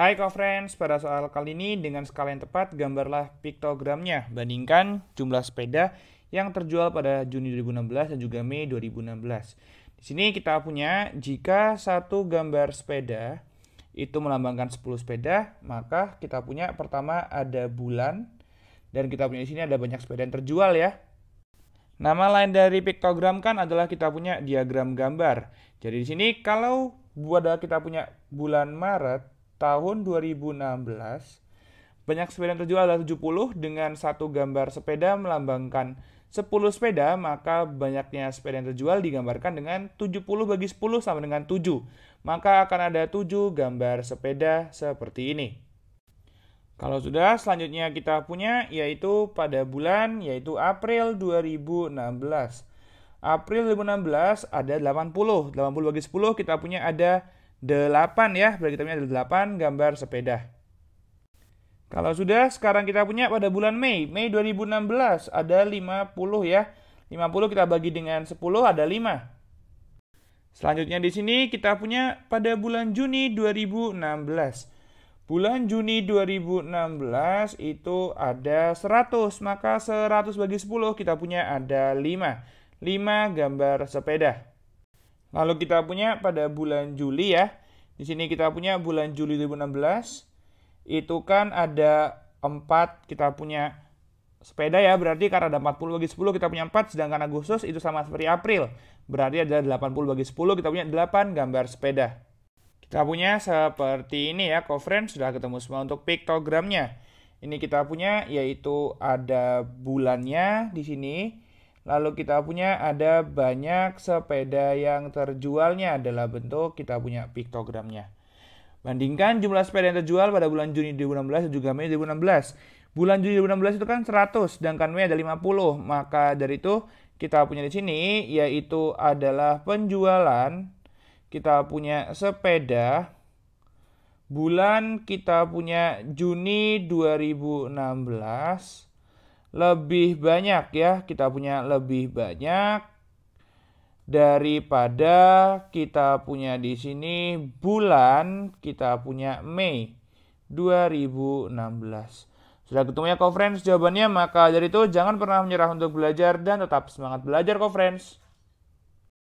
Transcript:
Hai co-friends, pada soal kali ini dengan skala yang tepat gambarlah piktogramnya. Bandingkan jumlah sepeda yang terjual pada Juni 2016 dan juga Mei 2016. Di sini kita punya jika satu gambar sepeda itu melambangkan 10 sepeda, maka kita punya pertama ada bulan dan kita punya di sini ada banyak sepeda yang terjual ya. Nama lain dari piktogram kan adalah kita punya diagram gambar. Jadi di sini kalau buat kita punya bulan Maret tahun 2016 banyak sepeda yang terjual adalah 70 dengan satu gambar sepeda melambangkan 10 sepeda maka banyaknya sepeda yang terjual digambarkan dengan 70 bagi 10 sama dengan 7 maka akan ada 7 gambar sepeda seperti ini kalau sudah, selanjutnya kita punya yaitu pada bulan yaitu April 2016. April 2016 ada 80. 80 bagi 10 kita punya ada 8 ya, berarti kita punya 8 gambar sepeda. Kalau sudah, sekarang kita punya pada bulan Mei. Mei 2016 ada 50 ya. 50 kita bagi dengan 10 ada 5. Selanjutnya di sini kita punya pada bulan Juni 2016. Bulan Juni 2016 itu ada 100, maka 100 bagi 10 kita punya ada 5. 5 gambar sepeda. Lalu kita punya pada bulan Juli ya. Di sini kita punya bulan Juli 2016. Itu kan ada 4 kita punya sepeda ya berarti karena ada 40 bagi 10 kita punya 4 sedangkan Agustus itu sama seperti April berarti ada 80 bagi 10 kita punya 8 gambar sepeda kita punya seperti ini ya conference sudah ketemu semua untuk piktogramnya ini kita punya yaitu ada bulannya di sini Lalu kita punya ada banyak sepeda yang terjualnya adalah bentuk kita punya piktogramnya. Bandingkan jumlah sepeda yang terjual pada bulan Juni 2016 dan juga Mei 2016. Bulan Juni 2016 itu kan 100, sedangkan Mei ada 50. Maka dari itu kita punya di sini yaitu adalah penjualan kita punya sepeda bulan kita punya Juni 2016 lebih banyak ya, kita punya lebih banyak daripada kita punya di sini bulan kita punya Mei 2016. Sudah ketemu ya co-friends jawabannya, maka dari itu jangan pernah menyerah untuk belajar dan tetap semangat belajar co-friends.